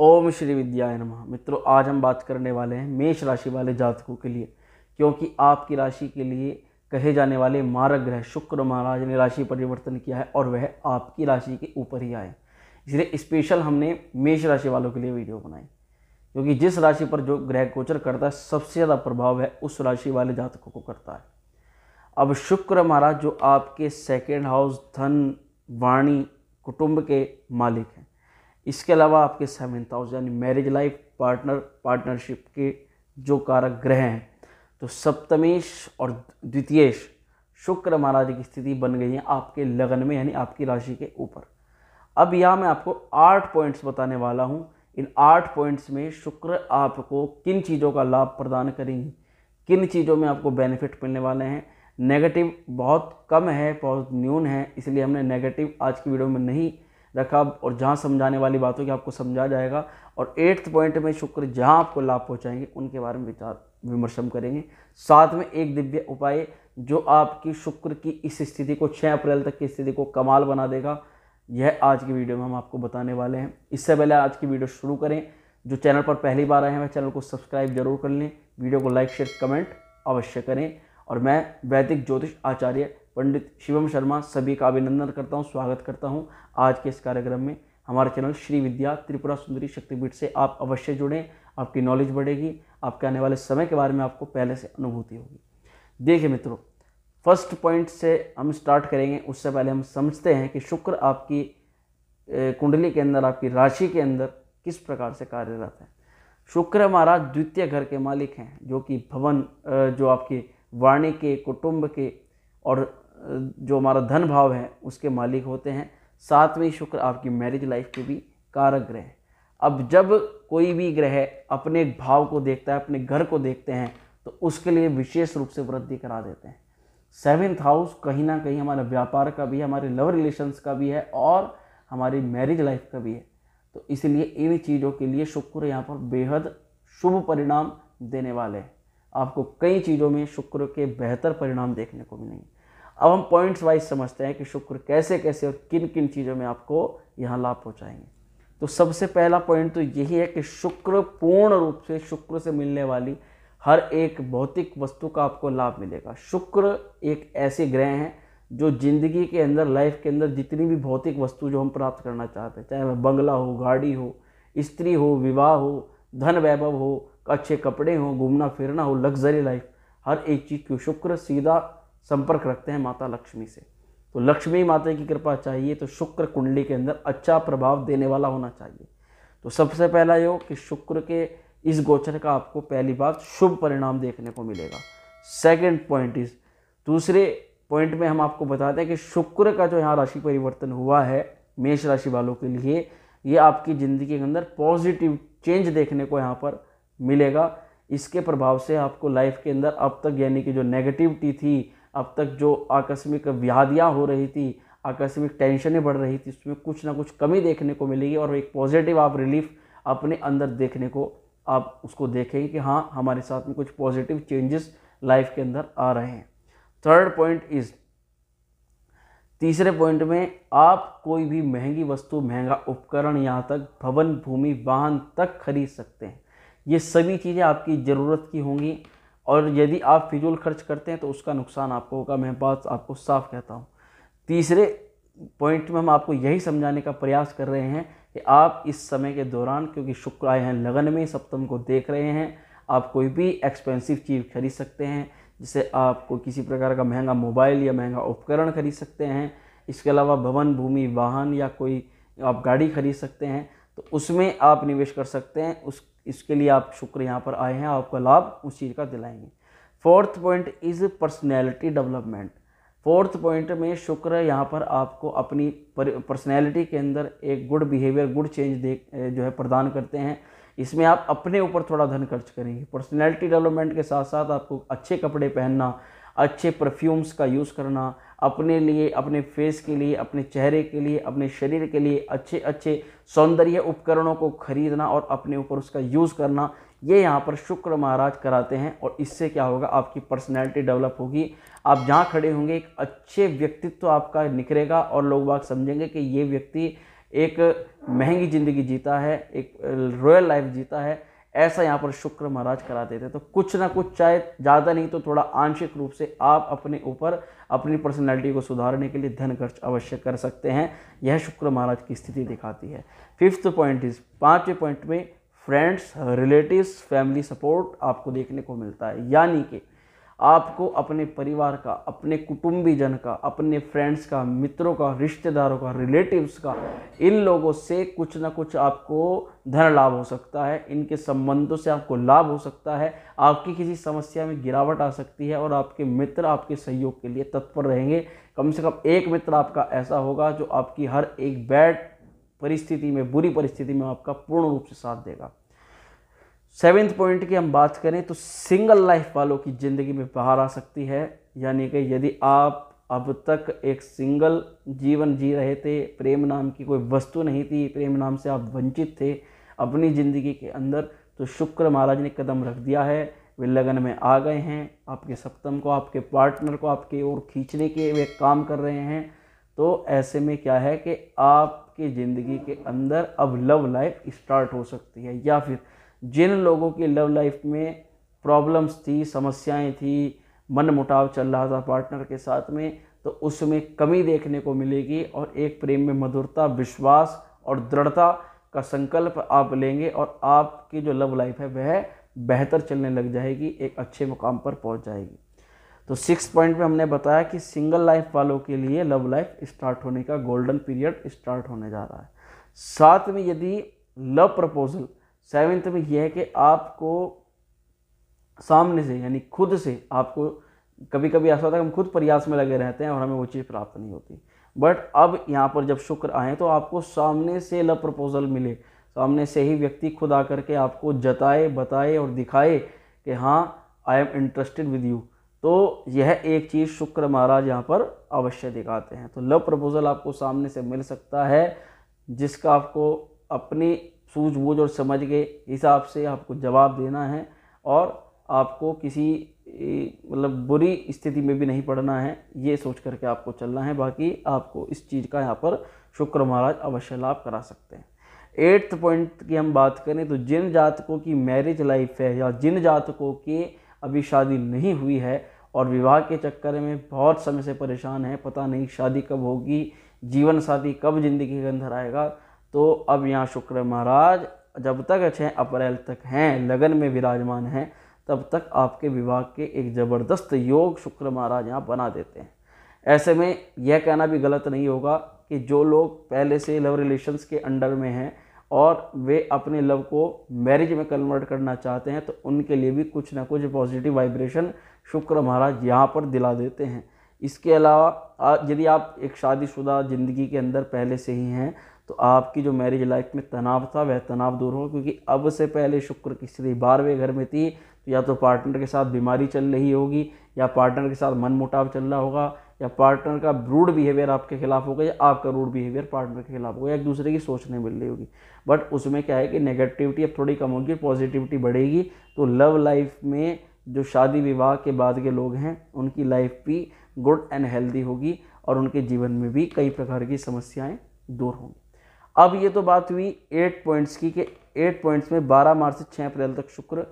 ओम श्री विद्याय नम मित्रों आज हम बात करने वाले हैं मेष राशि वाले जातकों के लिए क्योंकि आपकी राशि के लिए कहे जाने वाले मारक ग्रह शुक्र महाराज ने राशि परिवर्तन किया है और वह आपकी राशि के ऊपर ही आए इसलिए स्पेशल हमने मेष राशि वालों के लिए वीडियो बनाई क्योंकि जिस राशि पर जो ग्रह गोचर करता है सबसे ज़्यादा प्रभाव है उस राशि वाले जातकों को करता है अब शुक्र महाराज जो आपके सेकेंड हाउस धन वाणी कुटुंब के मालिक हैं इसके अलावा आपके सेवेंथ हाउस यानी मैरिज लाइफ पार्टनर पार्टनरशिप के जो कारक ग्रह हैं तो सप्तमेश और द्वितीयेश शुक्र महाराज की स्थिति बन गई है आपके लगन में यानी आपकी राशि के ऊपर अब यहाँ मैं आपको आठ पॉइंट्स बताने वाला हूँ इन आठ पॉइंट्स में शुक्र आपको किन चीज़ों का लाभ प्रदान करेंगे किन चीज़ों में आपको बेनिफिट मिलने वाले हैं नेगेटिव बहुत कम है बहुत न्यून है इसलिए हमने नेगेटिव आज की वीडियो में नहीं रखा और जहाँ समझाने वाली बातों की आपको समझा जाएगा और एट्थ पॉइंट में शुक्र जहाँ आपको लाभ पहुँचाएंगे उनके बारे में विचार विमर्श करेंगे साथ में एक दिव्य उपाय जो आपकी शुक्र की इस स्थिति को 6 अप्रैल तक की स्थिति को कमाल बना देगा यह आज की वीडियो में हम आपको बताने वाले हैं इससे पहले आज की वीडियो शुरू करें जो चैनल पर पहली बार आए हैं वह चैनल को सब्सक्राइब जरूर कर लें वीडियो को लाइक शेयर कमेंट अवश्य करें और मैं वैदिक ज्योतिष आचार्य पंडित शिवम शर्मा सभी का अभिनंदन करता हूँ स्वागत करता हूँ आज के इस कार्यक्रम में हमारे चैनल श्री विद्या त्रिपुरा सुंदरी शक्तिपीठ से आप अवश्य जुड़ें आपकी नॉलेज बढ़ेगी आपके आने वाले समय के बारे में आपको पहले से अनुभूति होगी देखिए मित्रों फर्स्ट पॉइंट से हम स्टार्ट करेंगे उससे पहले हम समझते हैं कि शुक्र आपकी कुंडली के अंदर आपकी राशि के अंदर किस प्रकार से कार्यरत है शुक्र हमारा द्वितीय घर के मालिक हैं जो कि भवन जो आपके वाणी के कुटुंब के और जो हमारा धन भाव है उसके मालिक होते हैं साथ में ही शुक्र आपकी मैरिज लाइफ के भी कारक ग्रह हैं अब जब कोई भी ग्रह अपने भाव को देखता है अपने घर को देखते हैं तो उसके लिए विशेष रूप से वृद्धि करा देते हैं सेवेंथ हाउस कहीं ना कहीं हमारे व्यापार का भी है हमारे लव रिलेशंस का भी है और हमारी मैरिज लाइफ का भी है तो इसलिए इन चीज़ों के लिए शुक्र यहाँ पर बेहद शुभ परिणाम देने वाले हैं आपको कई चीज़ों में शुक्र के बेहतर परिणाम देखने को मिलेंगे अब हम पॉइंट्स वाइज समझते हैं कि शुक्र कैसे कैसे और किन किन चीज़ों में आपको यहाँ लाभ पहुँचाएंगे तो सबसे पहला पॉइंट तो यही है कि शुक्र पूर्ण रूप से शुक्र से मिलने वाली हर एक भौतिक वस्तु का आपको लाभ मिलेगा शुक्र एक ऐसे ग्रह हैं जो जिंदगी के अंदर लाइफ के अंदर जितनी भी भौतिक वस्तु जो हम प्राप्त करना चाहते हैं चाहे वह बंगला हो गाड़ी हो स्त्री हो विवाह हो धन वैभव हो अच्छे कपड़े हो घूमना फिरना हो लग्जरी लाइफ हर एक चीज़ को शुक्र सीधा संपर्क रखते हैं माता लक्ष्मी से तो लक्ष्मी माता की कृपा चाहिए तो शुक्र कुंडली के अंदर अच्छा प्रभाव देने वाला होना चाहिए तो सबसे पहला योग कि शुक्र के इस गोचर का आपको पहली बात शुभ परिणाम देखने को मिलेगा सेकेंड पॉइंट इज दूसरे पॉइंट में हम आपको बताते हैं कि शुक्र का जो यहाँ राशि परिवर्तन हुआ है मेष राशि वालों के लिए ये आपकी ज़िंदगी के अंदर पॉजिटिव चेंज देखने को यहाँ पर मिलेगा इसके प्रभाव से आपको लाइफ के अंदर अब तक यानी कि जो नेगेटिविटी थी अब तक जो आकस्मिक व्याधियाँ हो रही थी आकस्मिक टेंशनें बढ़ रही थी उसमें कुछ ना कुछ कमी देखने को मिलेगी और एक पॉजिटिव आप रिलीफ अपने अंदर देखने को आप उसको देखेंगे कि हाँ हमारे साथ में कुछ पॉजिटिव चेंजेस लाइफ के अंदर आ रहे हैं थर्ड पॉइंट इज़ तीसरे पॉइंट में आप कोई भी महंगी वस्तु महंगा उपकरण यहाँ तक भवन भूमि वाहन तक खरीद सकते हैं ये सभी चीज़ें आपकी ज़रूरत की होंगी और यदि आप फिजूल खर्च करते हैं तो उसका नुकसान आपको होगा मैं बात आपको साफ कहता हूँ तीसरे पॉइंट में हम आपको यही समझाने का प्रयास कर रहे हैं कि आप इस समय के दौरान क्योंकि शुक्र आए हैं लगन में सप्तम को देख रहे हैं आप कोई भी एक्सपेंसिव चीज़ खरीद सकते हैं जिसे आपको किसी प्रकार का महंगा मोबाइल या महंगा उपकरण खरीद सकते हैं इसके अलावा भवन भूमि वाहन या कोई आप गाड़ी खरीद सकते हैं तो उसमें आप निवेश कर सकते हैं उस इसके लिए आप शुक्र यहाँ पर आए हैं आपका लाभ उस चीज़ का दिलाएंगे fourth point is personality development fourth point में शुक्र यहाँ पर आपको अपनी पर्सनैलिटी के अंदर एक गुड बिहेवियर गुड चेंज दे जो है प्रदान करते हैं इसमें आप अपने ऊपर थोड़ा धन खर्च करेंगे पर्सनैलिटी डेवलपमेंट के साथ साथ आपको अच्छे कपड़े पहनना अच्छे परफ्यूम्स का यूज़ करना अपने लिए अपने फेस के लिए अपने चेहरे के लिए अपने शरीर के लिए अच्छे अच्छे सौंदर्य उपकरणों को खरीदना और अपने ऊपर उसका यूज़ करना ये यहाँ पर शुक्र महाराज कराते हैं और इससे क्या होगा आपकी पर्सनैलिटी डेवलप होगी आप जहाँ खड़े होंगे एक अच्छे व्यक्तित्व आपका निखरेगा और लोग बात समझेंगे कि ये व्यक्ति एक महंगी ज़िंदगी जीता है एक रॉयल लाइफ जीता है ऐसा यहाँ पर शुक्र महाराज करा देते हैं तो कुछ ना कुछ चाहे ज़्यादा नहीं तो थोड़ा आंशिक रूप से आप अपने ऊपर अपनी पर्सनैलिटी को सुधारने के लिए धन खर्च अवश्य कर सकते हैं यह शुक्र महाराज की स्थिति दिखाती है फिफ्थ पॉइंट इज़ पाँचवें पॉइंट में फ्रेंड्स रिलेटिव्स फैमिली सपोर्ट आपको देखने को मिलता है यानी कि आपको अपने परिवार का अपने कुटुंबीजन का अपने फ्रेंड्स का मित्रों का रिश्तेदारों का रिलेटिव्स का इन लोगों से कुछ ना कुछ आपको धन लाभ हो सकता है इनके संबंधों से आपको लाभ हो सकता है आपकी किसी समस्या में गिरावट आ सकती है और आपके मित्र आपके सहयोग के लिए तत्पर रहेंगे कम से कम एक मित्र आपका ऐसा होगा जो आपकी हर एक बैड परिस्थिति में बुरी परिस्थिति में आपका पूर्ण रूप से साथ देगा सेवेंथ पॉइंट की हम बात करें तो सिंगल लाइफ वालों की ज़िंदगी में बाहर आ सकती है यानी कि यदि आप अब तक एक सिंगल जीवन जी रहे थे प्रेम नाम की कोई वस्तु नहीं थी प्रेम नाम से आप वंचित थे अपनी ज़िंदगी के अंदर तो शुक्र महाराज ने कदम रख दिया है वे लगन में आ गए हैं आपके सप्तम को आपके पार्टनर को आपके ओर खींचने के वे काम कर रहे हैं तो ऐसे में क्या है कि आपकी ज़िंदगी के अंदर अब लव लाइफ स्टार्ट हो सकती है या फिर जिन लोगों की लव लाइफ में प्रॉब्लम्स थी समस्याएं थी मन मुटाव चल रहा था पार्टनर के साथ में तो उसमें कमी देखने को मिलेगी और एक प्रेम में मधुरता विश्वास और दृढ़ता का संकल्प आप लेंगे और आपकी जो लव लाइफ है वह बेहतर चलने लग जाएगी एक अच्छे मुकाम पर पहुंच जाएगी तो सिक्स पॉइंट में हमने बताया कि सिंगल लाइफ वालों के लिए लव लाइफ स्टार्ट होने का गोल्डन पीरियड स्टार्ट होने जा रहा है साथ में यदि लव प्रपोजल सेवेंथ में यह है कि आपको सामने से यानी खुद से आपको कभी कभी ऐसा होता है कि हम खुद प्रयास में लगे रहते हैं और हमें वो चीज़ प्राप्त नहीं होती बट अब यहाँ पर जब शुक्र आए तो आपको सामने से लव प्रपोजल मिले सामने से ही व्यक्ति खुद आकर के आपको जताए बताए और दिखाए कि हाँ I am interested with you तो यह एक चीज़ शुक्र महाराज यहाँ पर अवश्य दिखाते हैं तो लव प्रपोजल आपको सामने से मिल सकता है जिसका आपको अपनी सूझबूझ और समझ के हिसाब से आपको जवाब देना है और आपको किसी मतलब बुरी स्थिति में भी नहीं पड़ना है ये सोच करके आपको चलना है बाकी आपको इस चीज़ का यहाँ पर शुक्र महाराज अवश्य लाभ करा सकते हैं एट्थ पॉइंट की हम बात करें तो जिन जातकों की मैरिज लाइफ है या जिन जातकों के अभी शादी नहीं हुई है और विवाह के चक्कर में बहुत समय से परेशान है पता नहीं शादी कब होगी जीवन साथी कब ज़िंदगी के अंदर आएगा तो अब यहाँ शुक्र महाराज जब तक छः अप्रैल तक हैं लगन में विराजमान हैं तब तक आपके विवाह के एक ज़बरदस्त योग शुक्र महाराज यहाँ बना देते हैं ऐसे में यह कहना भी गलत नहीं होगा कि जो लोग पहले से लव रिलेशंस के अंडर में हैं और वे अपने लव को मैरिज में कन्वर्ट करना चाहते हैं तो उनके लिए भी कुछ ना कुछ पॉजिटिव वाइब्रेशन शुक्र महाराज यहाँ पर दिला देते हैं इसके अलावा यदि आप एक शादीशुदा ज़िंदगी के अंदर पहले से ही हैं तो आपकी जो मैरिज लाइफ में तनाव था वह तनाव दूर हो क्योंकि अब से पहले शुक्र की स्थिति बारहवें घर में थी तो या तो पार्टनर के साथ बीमारी चल रही होगी या पार्टनर के साथ मन मुटाव चल रहा होगा या पार्टनर का रूड बिहेवियर आपके खिलाफ होगा या आपका रूड बिहेवियर पार्टनर के खिलाफ होगा एक दूसरे की सोच नहीं मिल रही होगी बट उसमें क्या है कि नेगेटिविटी अब थोड़ी कम होगी पॉजिटिविटी बढ़ेगी तो लव लाइफ में जो शादी विवाह के बाद के लोग हैं उनकी लाइफ भी गुड एंड हेल्दी होगी और उनके जीवन में भी कई प्रकार की समस्याएं दूर होंगी अब ये तो बात हुई एट पॉइंट्स की कि एट पॉइंट्स में बारह मार्च से छः अप्रैल तक शुक्र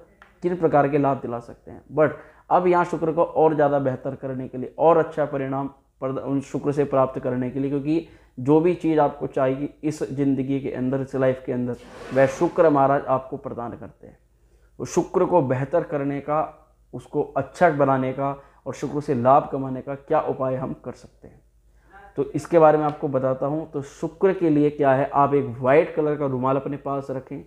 किन प्रकार के लाभ दिला सकते हैं बट अब यहाँ शुक्र को और ज़्यादा बेहतर करने के लिए और अच्छा परिणाम उन शुक्र से प्राप्त करने के लिए क्योंकि जो भी चीज़ आपको चाहिए इस ज़िंदगी के अंदर इस लाइफ के अंदर वह शुक्र महाराज आपको प्रदान करते हैं तो शुक्र को बेहतर करने का उसको अच्छा बनाने का और शुक्र से लाभ कमाने का क्या उपाय हम कर सकते हैं तो इसके बारे में आपको बताता हूँ तो शुक्र के लिए क्या है आप एक वाइट कलर का रुमाल अपने पास रखें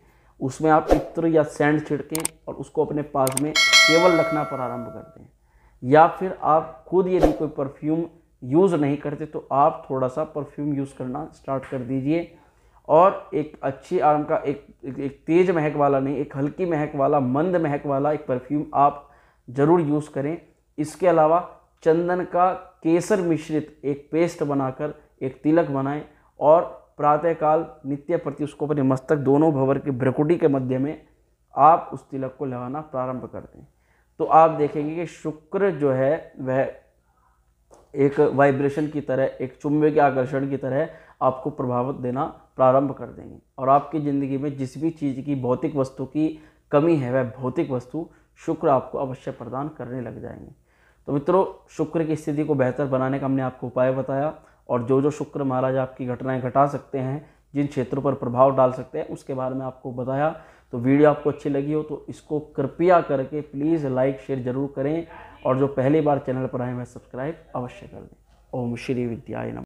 उसमें आप इत्र या सैंड छिड़कें और उसको अपने पास में केवल रखना प्रारंभ कर दें या फिर आप खुद यदि कोई परफ्यूम यूज़ नहीं करते तो आप थोड़ा सा परफ्यूम यूज़ करना स्टार्ट कर दीजिए और एक अच्छी आराम का एक एक तेज़ महक वाला नहीं एक हल्की महक वाला मंद महक वाला एक परफ्यूम आप ज़रूर यूज़ करें इसके अलावा चंदन का केसर मिश्रित एक पेस्ट बनाकर एक तिलक बनाएं और प्रातःकाल नित्य प्रति उसको अपने मस्तक दोनों भवर की भ्रकुटी के मध्य में आप उस तिलक को लगाना प्रारंभ कर दें तो आप देखेंगे कि शुक्र जो है वह एक वाइब्रेशन की तरह एक चुंबे के आकर्षण की तरह आपको प्रभावित देना प्रारंभ कर देंगे और आपकी ज़िंदगी में जिस भी चीज़ की भौतिक वस्तु की कमी है वह भौतिक वस्तु शुक्र आपको अवश्य प्रदान करने लग जाएंगे तो मित्रों शुक्र की स्थिति को बेहतर बनाने का हमने आपको उपाय बताया और जो जो शुक्र महाराज आपकी घटनाएं घटा सकते हैं जिन क्षेत्रों पर प्रभाव डाल सकते हैं उसके बारे में आपको बताया तो वीडियो आपको अच्छी लगी हो तो इसको कृपया करके प्लीज़ लाइक शेयर जरूर करें और जो पहली बार चैनल पर आए हैं सब्सक्राइब अवश्य कर दें ओम श्री विद्याय नम